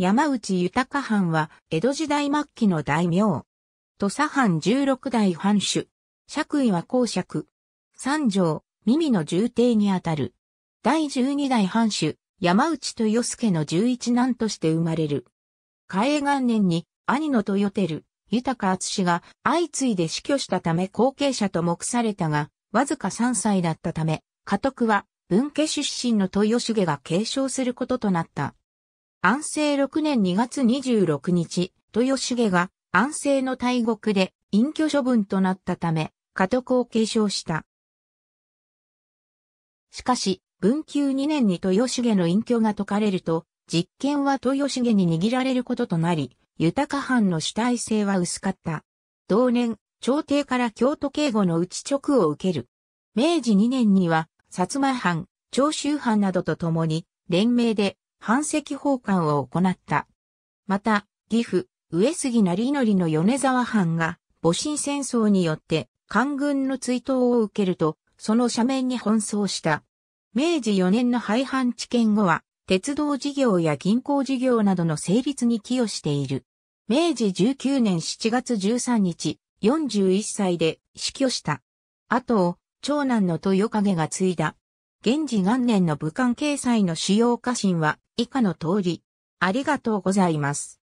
山内豊藩は、江戸時代末期の大名。土佐藩十六代藩主。爵位は公爵。三条、耳の重帝にあたる。第十二代藩主、山内豊助の十一男として生まれる。嘉永元年に、兄の豊る、豊厚が相次いで死去したため後継者と目されたが、わずか3歳だったため、家督は文家出身の豊重が継承することとなった。安政6年2月26日、豊重が安政の大獄で隠居処分となったため、家督を継承した。しかし、文久2年に豊重の隠居が解かれると、実権は豊重に握られることとなり、豊藩の主体性は薄かった。同年、朝廷から京都警護の内直を受ける。明治2年には、薩摩藩、長州藩などと共に、連名で反石奉還を行った。また、岐阜、上杉成則の米沢藩が、戊辰戦争によって、官軍の追悼を受けると、その斜面に奔走した。明治4年の廃藩置県後は、鉄道事業や銀行事業などの成立に寄与している。明治19年7月13日、41歳で死去した。後を、長男の豊影が継いだ。現時元年の武漢掲載の主要家臣は、以下の通り。ありがとうございます。